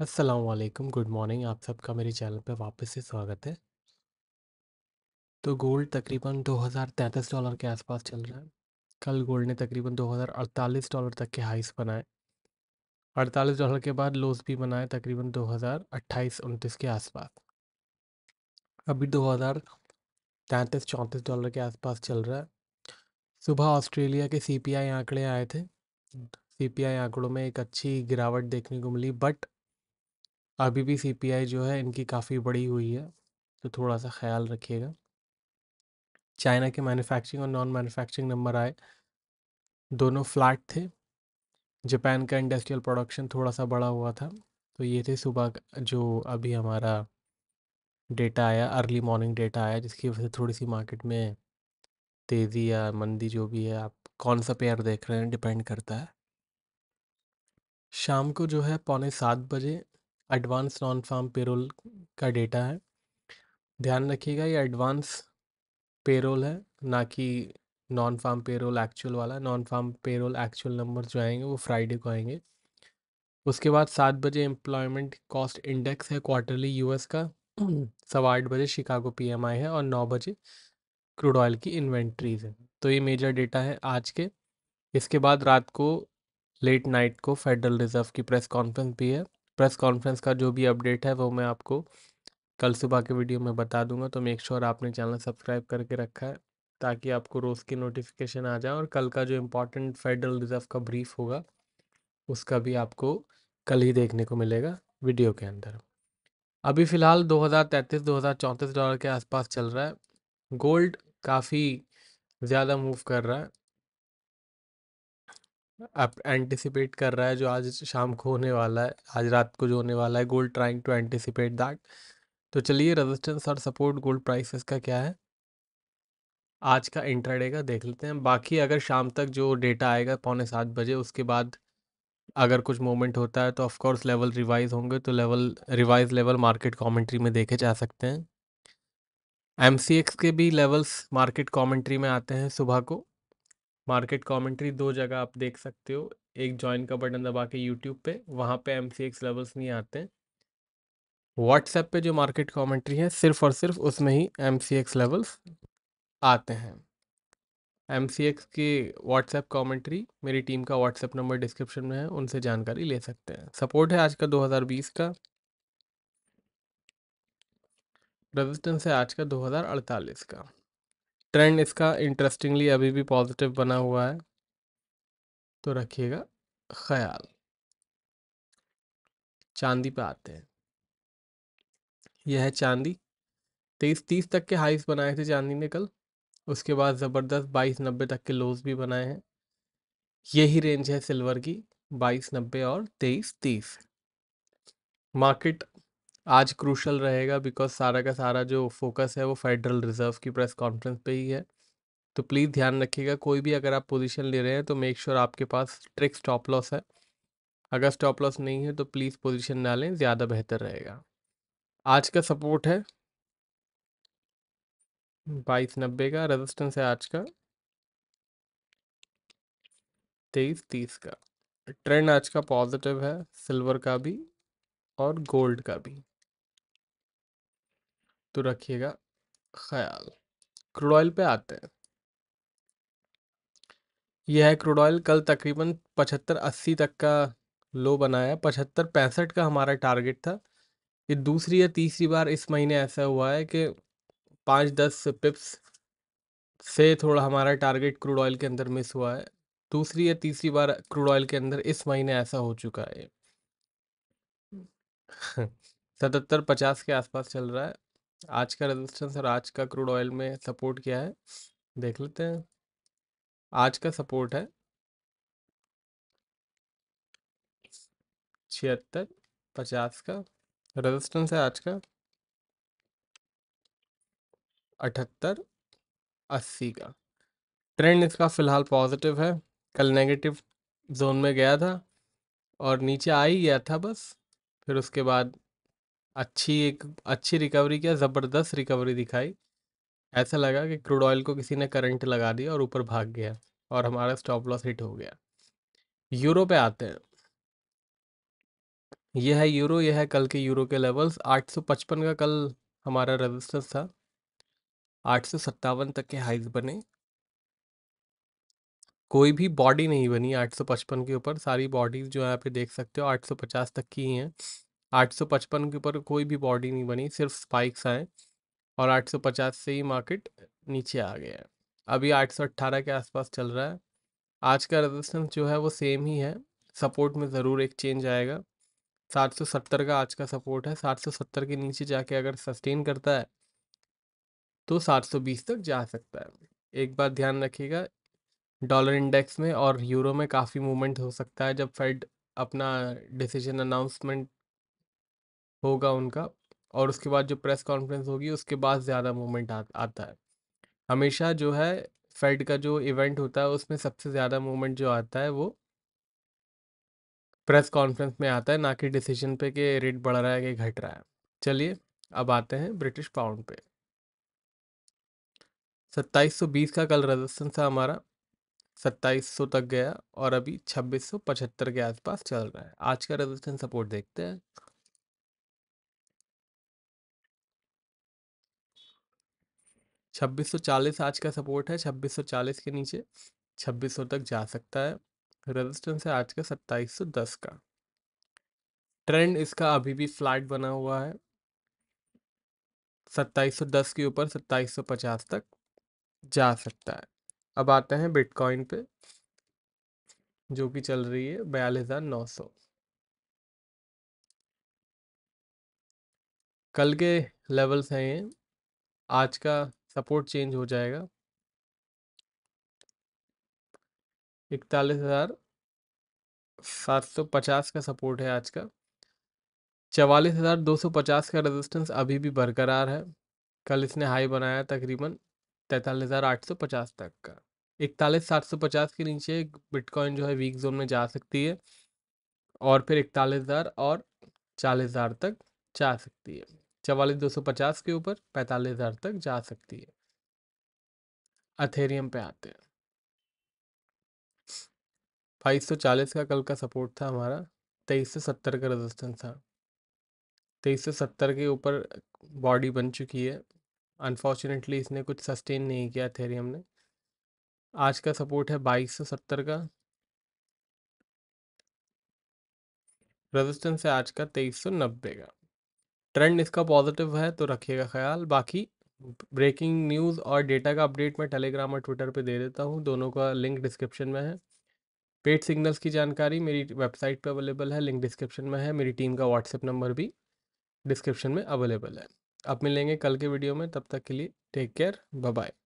असलकम good morning आप सबका मेरे चैनल पे वापस से स्वागत है तो गोल्ड तकरीबन 2033 डॉलर के आसपास चल रहा है कल गोल्ड ने तकरीबन 2048 डॉलर तक के हाइस बनाए 48 डॉलर के बाद लोस भी बनाए तकरीबन 2028 29 के आसपास अभी 2033 34 डॉलर के आसपास चल रहा है सुबह ऑस्ट्रेलिया के सी आंकड़े आए थे सी आंकड़ों में एक अच्छी गिरावट देखने को मिली बट अभी भी सी जो है इनकी काफ़ी बड़ी हुई है तो थोड़ा सा ख्याल रखिएगा चाइना के मैन्युफैक्चरिंग और नॉन मैन्युफैक्चरिंग नंबर आए दोनों फ्लैट थे जापान का इंडस्ट्रियल प्रोडक्शन थोड़ा सा बड़ा हुआ था तो ये थे सुबह जो अभी हमारा डेटा आया अर्ली मॉर्निंग डेटा आया जिसकी वजह से थोड़ी सी मार्केट में तेज़ी या मंदी जो भी है आप कौन सा पेयर देख रहे हैं डिपेंड करता है शाम को जो है पौने सात बजे एडवांस नॉन फार्म पेरोल का डेटा है ध्यान रखिएगा ये एडवांस पेरोल है ना कि नॉन फार्म पेरोल एक्चुअल वाला non farm payroll actual number जो आएंगे वो फ्राइडे को आएंगे उसके बाद सात बजे एम्प्लॉयमेंट कॉस्ट इंडेक्स है क्वार्टरली यूएस का सवा आठ बजे शिकागो पीएमआई है और नौ बजे क्रूड ऑयल की इन्वेंट्रीज है तो ये मेजर डेटा है आज के इसके बाद रात को लेट नाइट को फेडरल रिजर्व की प्रेस कॉन्फ्रेंस भी है प्रेस कॉन्फ्रेंस का जो भी अपडेट है वो मैं आपको कल सुबह के वीडियो में बता दूंगा तो मेक श्योर आपने चैनल सब्सक्राइब करके रखा है ताकि आपको रोज़ की नोटिफिकेशन आ जाए और कल का जो इम्पोर्टेंट फेडरल रिजर्व का ब्रीफ होगा उसका भी आपको कल ही देखने को मिलेगा वीडियो के अंदर अभी फ़िलहाल 2033-2034 डॉलर के आसपास चल रहा है गोल्ड काफ़ी ज़्यादा मूव कर रहा है आप एंटिसिपेट कर रहा है जो आज शाम को होने वाला है आज रात को जो होने वाला है gold trying to anticipate that तो चलिए रेजिस्टेंस और सपोर्ट गोल्ड प्राइसेस का क्या है आज का इंट्राडे का देख लेते हैं बाकी अगर शाम तक जो डेटा आएगा पौने सात बजे उसके बाद अगर कुछ मोमेंट होता है तो ऑफकोर्स लेवल रिवाइज होंगे तो level revise level market commentary में देखे जा सकते हैं एम के भी लेवल्स मार्केट कमेंट्री में आते हैं सुबह को मार्केट कमेंट्री दो जगह आप देख सकते हो एक ज्वाइन का बटन दबा के यूट्यूब पे वहाँ पे एम लेवल्स नहीं आते व्हाट्सएप पे जो मार्केट कमेंट्री है सिर्फ और सिर्फ उसमें ही एम लेवल्स आते हैं एम की व्हाट्सएप कमेंट्री मेरी टीम का व्हाट्सएप नंबर डिस्क्रिप्शन में है उनसे जानकारी ले सकते हैं सपोर्ट है आज का 2020 का रेजिस्टेंस है आज का 2048 का ट्रेंड इसका इंटरेस्टिंगली अभी भी पॉजिटिव बना हुआ है तो रखिएगा ख्याल चांदी पे आते हैं यह है चांदी तेईस तीस तक के हाइस बनाए थे चांदी ने कल उसके बाद ज़बरदस्त बाईस नब्बे तक के लोज भी बनाए हैं यही रेंज है सिल्वर की बाईस नब्बे और तेईस तीस मार्केट आज क्रूशल रहेगा बिकॉज सारा का सारा जो फोकस है वो फेडरल रिजर्व की प्रेस कॉन्फ्रेंस पे ही है तो प्लीज़ ध्यान रखिएगा कोई भी अगर आप पोजीशन ले रहे हैं तो मेक श्योर sure आपके पास ट्रिक स्टॉप लॉस है अगर स्टॉप लॉस नहीं है तो प्लीज़ पोजीशन ना लें ज़्यादा बेहतर रहेगा आज का सपोर्ट है बाईस नब्बे का रेजिस्टेंस है आज का तेईस तीस का ट्रेंड आज का पॉजिटिव है सिल्वर का भी और गोल्ड का भी तो रखिएगा ख्याल क्रूड ऑयल पे आते हैं यह है क्रूड ऑयल कल तकरीबन पचहत्तर अस्सी तक का लो बनाया पचहत्तर पैंसठ का हमारा टारगेट था ये दूसरी या तीसरी बार इस महीने ऐसा हुआ है कि पाँच दस पिप्स से थोड़ा हमारा टारगेट क्रूड ऑयल के अंदर मिस हुआ है दूसरी या तीसरी बार क्रूड ऑयल के अंदर इस महीने ऐसा हो चुका है सतहत्तर पचास के आसपास चल रहा है आज का रेजिस्टेंस और आज का क्रूड ऑयल में सपोर्ट क्या है देख लेते हैं आज का सपोर्ट है छिहत्तर पचास का रेजिस्टेंस है आज का अठहत्तर अस्सी का ट्रेंड इसका फ़िलहाल पॉजिटिव है कल नेगेटिव जोन में गया था और नीचे आ ही गया था बस फिर उसके बाद अच्छी एक अच्छी रिकवरी किया ज़बरदस्त रिकवरी दिखाई ऐसा लगा कि क्रूड ऑयल को किसी ने करंट लगा दिया और ऊपर भाग गया और हमारा स्टॉप लॉस हिट हो गया यूरो पे आते हैं यह है यूरो यह है कल के यूरो के लेवल्स 855 का कल हमारा रेजिस्टेंस था आठ तक के हाइज बने कोई भी बॉडी नहीं बनी 855 के ऊपर सारी बॉडीज जो है आप देख सकते हो 850 तक की ही हैं 855 के ऊपर कोई भी बॉडी नहीं बनी सिर्फ स्पाइक्स आए और 850 से ही मार्केट नीचे आ गया है अभी 818 के आसपास चल रहा है आज का रेजिस्टेंस जो है वो सेम ही है सपोर्ट में ज़रूर एक चेंज आएगा 770 का आज का सपोर्ट है 770 के नीचे जाके अगर सस्टेन करता है तो 720 तक जा सकता है एक बात ध्यान रखिएगा डॉलर इंडेक्स में और यूरो में काफ़ी मूवमेंट हो सकता है जब फेड अपना डिसीजन अनाउंसमेंट होगा उनका और उसके बाद जो प्रेस कॉन्फ्रेंस होगी उसके बाद ज़्यादा मूवमेंट आ, आता है हमेशा जो है फेड का जो इवेंट होता है उसमें सबसे ज़्यादा मूवमेंट जो आता है वो प्रेस कॉन्फ्रेंस में आता है ना कि डिसीजन पे कि रेट बढ़ रहा है कि घट रहा है चलिए अब आते हैं ब्रिटिश पाउंड पे सत्ताईस सौ बीस का कल रजिस्टेंस था हमारा सत्ताईस सौ तक गया और अभी छब्बीस सौ पचहत्तर के आसपास चल रहा है आज का रजिस्टेंस सपोर्ट देखते हैं 2640 आज का सपोर्ट है 2640 के नीचे 2600 तक जा सकता है रेजिस्टेंस है आज का 2710 का ट्रेंड इसका अभी भी फ्लैट बना हुआ है 2710 के ऊपर 2750 तक जा सकता है अब आते हैं बिटकॉइन पे जो कि चल रही है बयालीस हज़ार नौ सौ कल के लेवल्स हैं ये आज का सपोर्ट चेंज हो जाएगा इकतालीस हज़ार सात सौ पचास का सपोर्ट है आज का चवालीस हज़ार दो सौ पचास का रेजिस्टेंस अभी भी बरकरार है कल इसने हाई बनाया तकरीबन तैंतालीस हज़ार आठ सौ पचास तक का इकतालीस सात सौ पचास के नीचे बिटकॉइन जो है वीक जोन में जा सकती है और फिर इकतालीस हज़ार और चालीस हज़ार तक जा सकती है चवालीस दो सौ पचास के ऊपर पैंतालीस हज़ार तक जा सकती है अथेरियम पे आते हैं बाईस सौ चालीस का कल का सपोर्ट था हमारा तेईस सौ सत्तर का रेजिस्टेंस था तेईस सौ सत्तर के ऊपर बॉडी बन चुकी है अनफॉर्चुनेटली इसने कुछ सस्टेन नहीं किया अथेरियम ने आज का सपोर्ट है बाईस सौ सत्तर का रेजिस्टेंस है आज का तेईस सौ नब्बे का ट्रेंड इसका पॉजिटिव है तो रखिएगा ख्याल बाकी ब्रेकिंग न्यूज़ और डेटा का अपडेट मैं टेलीग्राम और ट्विटर पे दे देता हूँ दोनों का लिंक डिस्क्रिप्शन में है पेड सिग्नल्स की जानकारी मेरी वेबसाइट पे अवेलेबल है लिंक डिस्क्रिप्शन में है मेरी टीम का व्हाट्सएप नंबर भी डिस्क्रिप्शन में अवेलेबल है अब मिलेंगे कल के वीडियो में तब तक के लिए टेक केयर बाय